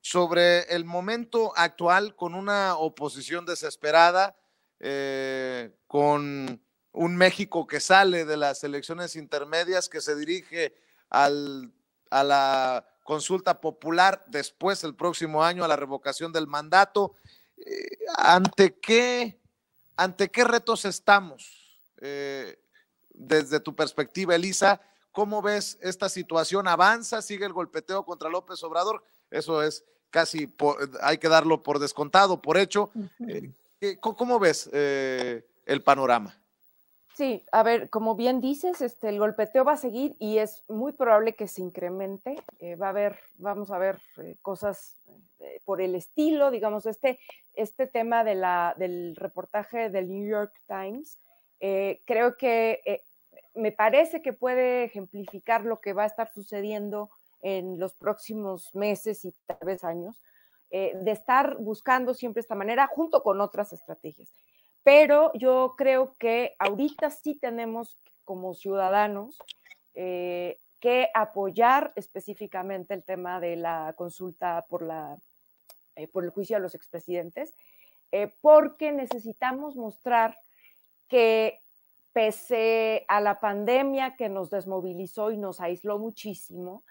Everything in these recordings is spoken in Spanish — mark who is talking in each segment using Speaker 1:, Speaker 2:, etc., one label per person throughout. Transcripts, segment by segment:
Speaker 1: sobre el momento actual con una oposición desesperada, eh, con un México que sale de las elecciones intermedias, que se dirige a la consulta popular después el próximo año a la revocación del mandato. Eh, ¿ante, qué, ¿Ante qué retos estamos? Eh, desde tu perspectiva, Elisa, ¿cómo ves esta situación? ¿Avanza? ¿Sigue el golpeteo contra López Obrador? Eso es casi, hay que darlo por descontado, por hecho. Eh, ¿Cómo ves eh, el panorama?
Speaker 2: Sí, a ver, como bien dices, este, el golpeteo va a seguir y es muy probable que se incremente. Eh, va a haber, vamos a ver cosas por el estilo, digamos, este, este tema de la, del reportaje del New York Times. creo que me parece que puede ejemplificar lo que va a estar sucediendo en los próximos meses y tal vez años, eh, de estar buscando siempre esta manera junto con otras estrategias. Pero yo creo que ahorita sí tenemos como ciudadanos eh, que apoyar específicamente el tema de la consulta por, la, eh, por el juicio a los expresidentes, porque necesitamos mostrar que pese a la pandemia que nos desmovilizó y nos aisló muchísimo,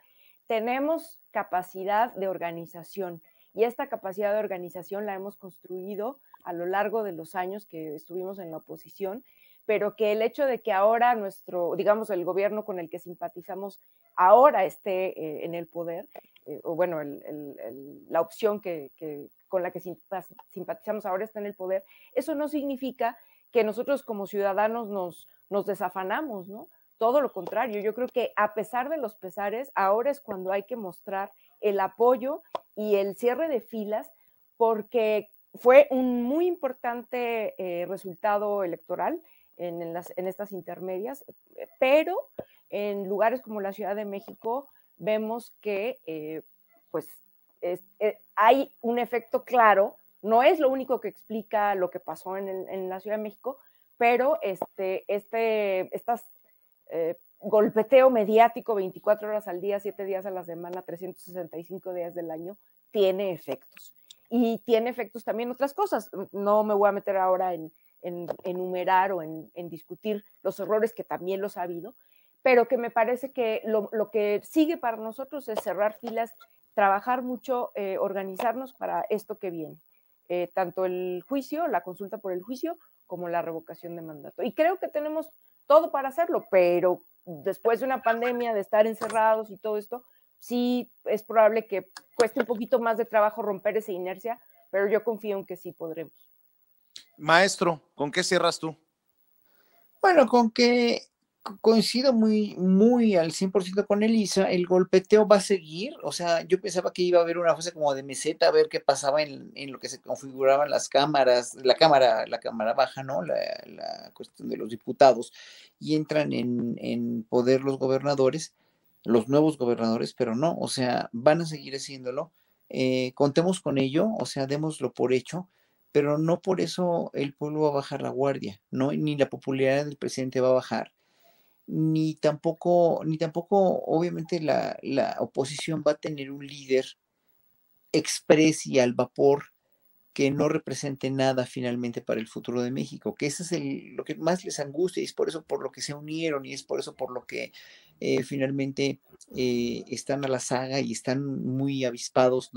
Speaker 2: tenemos capacidad de organización y esta capacidad de organización la hemos construido a lo largo de los años que estuvimos en la oposición, pero que el hecho de que ahora nuestro, digamos, el gobierno con el que simpatizamos ahora esté eh, en el poder, eh, o bueno, la opción con la que simpatizamos ahora está en el poder, eso no significa que nosotros como ciudadanos nos, nos desafanamos, ¿no? todo lo contrario, yo creo que a pesar de los pesares, ahora es cuando hay que mostrar el apoyo y el cierre de filas, porque fue un muy importante eh, resultado electoral en, las, en estas intermedias, eh, pero en lugares como la Ciudad de México vemos que eh, pues hay un efecto claro, no es lo único que explica lo que pasó en, la Ciudad de México, pero este, este, estas eh, golpeteo mediático 24 horas al día, 7 días a la semana, 365 días del año, tiene efectos. Y tiene efectos también otras cosas. No me voy a meter ahora en, enumerar o en, discutir los errores que también los ha habido, pero que me parece que lo, que sigue para nosotros es cerrar filas, trabajar mucho, eh, organizarnos para esto que viene. Eh, tanto el juicio, la consulta por el juicio, como la revocación de mandato. Y creo que tenemos todo para hacerlo, pero después de una pandemia, de estar encerrados y todo esto, sí es probable que cueste un poquito más de trabajo romper esa inercia, pero yo confío en que sí podremos.
Speaker 1: Maestro, ¿con qué cierras tú?
Speaker 3: Bueno, con que coincido muy, muy al 100% con Elisa, el golpeteo va a seguir, o sea, yo
Speaker 1: pensaba que iba a haber una
Speaker 3: fase como de meseta, a ver qué pasaba en, lo que se configuraban las cámaras, la cámara, la cámara baja, ¿no? La, cuestión de los diputados, y entran en, en, poder los gobernadores, los nuevos gobernadores, pero no, o sea, van a seguir haciéndolo, eh, contemos con ello, o sea, démoslo por hecho, pero no por eso el pueblo va a bajar la guardia, ¿no? Ni la popularidad del presidente va a bajar ni tampoco, ni tampoco obviamente la, oposición va a tener un líder expres y al vapor que no represente nada finalmente para el futuro de México, que eso es lo que más les angustia y es por eso por lo que se unieron y es por eso por lo que eh, finalmente eh, están a la saga y están muy avispados,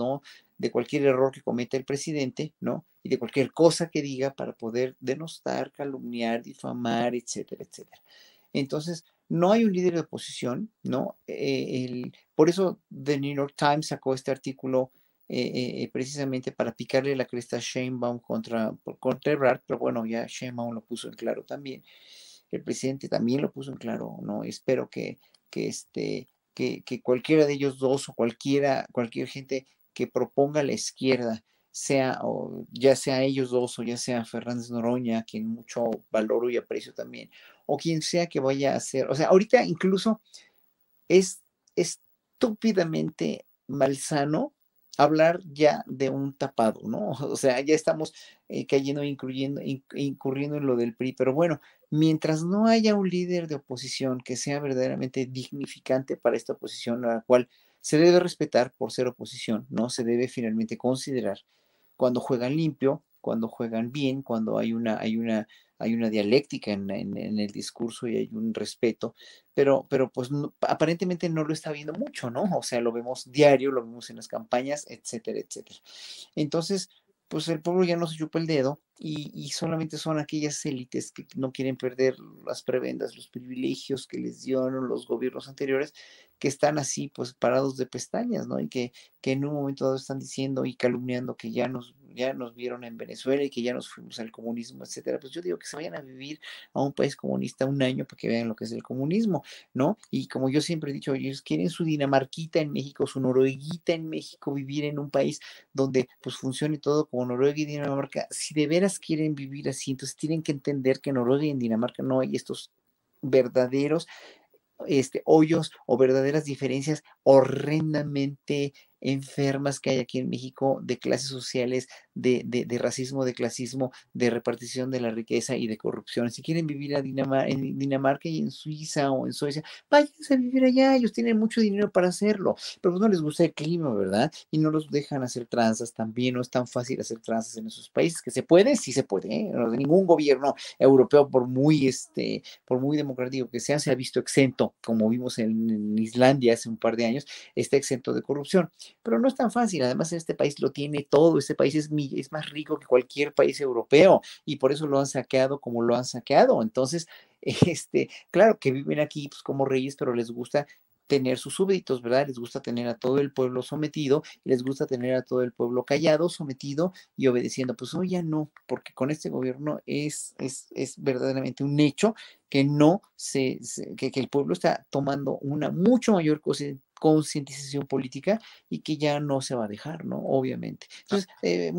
Speaker 3: De cualquier error que cometa el presidente, ¿no? Y de cualquier cosa que diga para poder denostar, calumniar, difamar, etcétera, etcétera. Entonces, no hay un líder de oposición, ¿no? E-, por eso The New York Times sacó este artículo eh, eh, precisamente para picarle la cresta a Sheinbaum contra, contra Ebrard, pero bueno, ya Sheinbaum lo puso en claro también. El presidente también lo puso en claro, ¿no? Espero que, que, este, que, que cualquiera de ellos dos o cualquiera, cualquier gente que proponga la izquierda sea, o ya sea ellos dos o ya sea Fernández Noroña, quien mucho valoro y aprecio también, o quien sea que vaya a ser, o sea, ahorita incluso es estúpidamente malsano hablar ya de un tapado, ¿no? O sea, ya estamos eh, cayendo, incluyendo, incurriendo en lo del PRI, pero bueno, mientras no haya un líder de oposición que sea verdaderamente dignificante para esta oposición, a la cual se debe respetar por ser oposición, ¿no? Se debe finalmente considerar cuando juegan limpio, cuando juegan bien, cuando hay una, hay una, hay una dialéctica en, el discurso y hay un respeto, pero, pero pues aparentemente no lo está viendo mucho, ¿no? O sea, lo vemos diario, lo vemos en las campañas, etcétera, etcétera. Entonces, pues el pueblo ya no se chupa el dedo y, y, solamente son aquellas élites que no quieren perder las prebendas, los privilegios que les dieron los gobiernos anteriores, que están así pues parados de pestañas, ¿no? Y que, que en un momento dado están diciendo y calumniando que ya nos ya nos vieron en Venezuela y que ya nos fuimos al comunismo, etcétera, pues yo digo que se vayan a vivir a un país comunista un año para que vean lo que es el comunismo, ¿no? Y como yo siempre he dicho, ellos quieren su Dinamarquita en México, su Norueguita en México, vivir en un país donde pues funcione todo como Noruega y Dinamarca. Si de veras quieren vivir así, entonces tienen que entender que en Noruega y en Dinamarca no hay estos verdaderos este, hoyos o verdaderas diferencias horrendamente enfermas que hay aquí en México de clases sociales, de, de, de racismo, de clasismo, de repartición de la riqueza y de corrupción. Si quieren vivir en Dinamarca y en Suiza o en Suecia, váyanse a vivir allá, ellos tienen mucho dinero para hacerlo, pero no les gusta el clima, ¿verdad? Y no los dejan hacer transas, también no es tan fácil hacer transas en esos países, que se puede, sí se puede, ¿eh? ningún gobierno europeo, por muy, este, por muy democrático que sea, se ha visto exento, como vimos en Islandia hace un par de años, está exento de corrupción. Pero no es tan fácil, además este país lo tiene todo, este país es, es más rico que cualquier país europeo y por eso lo han saqueado como lo han saqueado. Entonces, este, claro que viven aquí pues, como reyes, pero les gusta tener sus súbditos, ¿verdad? Les gusta tener a todo el pueblo sometido, les gusta tener a todo el pueblo callado, sometido y obedeciendo. Pues hoy ya no, porque con este gobierno es, es, verdaderamente un hecho que no se, que, el pueblo está tomando una mucho mayor concientización política y que ya no se va a dejar, ¿no? Obviamente. Ah. Entonces, eh,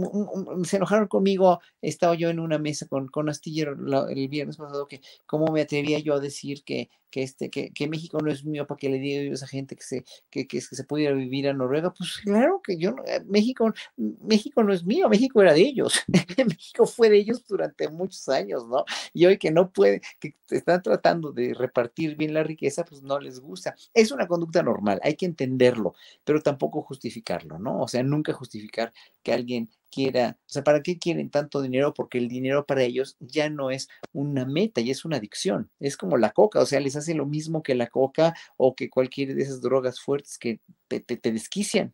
Speaker 3: se enojaron conmigo, estaba yo en una mesa con, con Astillero el viernes pasado, que cómo me atrevía yo a decir que, que, este, que, que México no es mío para que le diga yo a esa gente que se, que, que, que se pudiera vivir a Noruega. Pues claro que yo, no, eh, México, México no es mío, México era de ellos. México fue de ellos durante muchos años, ¿no? Y hoy que no puede, que están tratando de repartir bien la riqueza, pues no les gusta. Es una conducta normal. Hay hay que entenderlo, pero tampoco justificarlo, ¿no? O sea, nunca justificar que alguien quiera, o sea, ¿para qué quieren tanto dinero? Porque el dinero para ellos ya no es una meta, y es una adicción, es como la coca, o sea, les hace lo mismo que la coca o que cualquier de esas drogas fuertes que te desquician,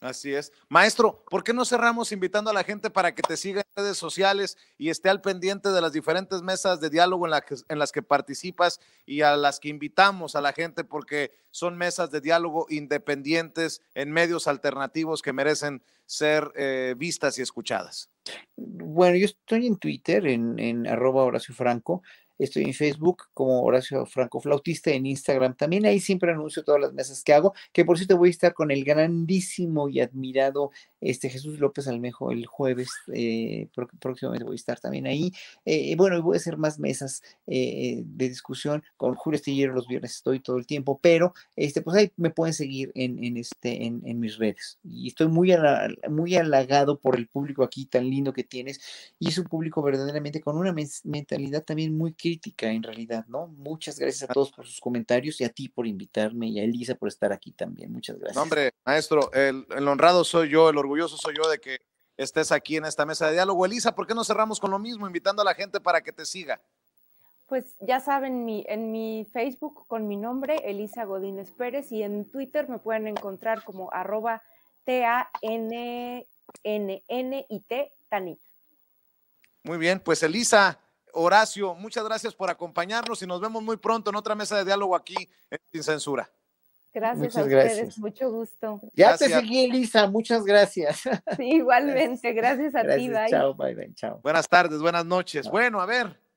Speaker 1: Así es. Maestro, ¿por qué no cerramos invitando a la gente para que te siga en redes sociales y esté al pendiente de las diferentes mesas de diálogo en, en, las que participas y a las que invitamos a la gente porque son mesas de diálogo independientes en medios alternativos que merecen ser eh, vistas y escuchadas?
Speaker 3: Bueno, yo estoy en Twitter, en, en arroba Horacio Franco, Estoy en Facebook como Horacio Franco Flautista, en Instagram también. Ahí siempre anuncio todas las mesas que hago, que por cierto voy a estar con el grandísimo y admirado este, Jesús López Almejo el jueves. Eh, próximamente voy a estar también ahí. Eh, bueno, voy a hacer más mesas eh, eh, de discusión con Julio Estillero los viernes, estoy todo el tiempo, pero este, pues ahí me pueden seguir en, este, en, mis redes. Y estoy muy, muy halagado por el público aquí tan lindo que tienes. Y es un público verdaderamente con una mentalidad también muy crítica crítica en realidad, ¿no? Muchas gracias a ah. todos por sus comentarios y a ti por invitarme y a Elisa por estar aquí también. Muchas gracias. Nombre,
Speaker 1: hombre, maestro, el, honrado soy yo, el orgulloso soy yo de que estés aquí en esta mesa de diálogo. Elisa, ¿por qué no cerramos con lo mismo, invitando a la gente para que te siga?
Speaker 2: Pues ya saben, en mi Facebook con mi nombre, Elisa Godínez Pérez, y en Twitter me pueden encontrar como arroba T-A-N-N-N-I-T, Tanit.
Speaker 1: Muy bien, pues Elisa, Horacio, muchas gracias por acompañarnos y nos vemos muy pronto en otra mesa de diálogo aquí en Sin Censura.
Speaker 3: Gracias a ustedes, mucho gusto. Ya te seguí, Elisa, muchas
Speaker 1: gracias.
Speaker 2: igualmente, gracias a ti, bye. Chao,
Speaker 1: bye, bye, chao. Buenas tardes, buenas noches. Bueno, a ver,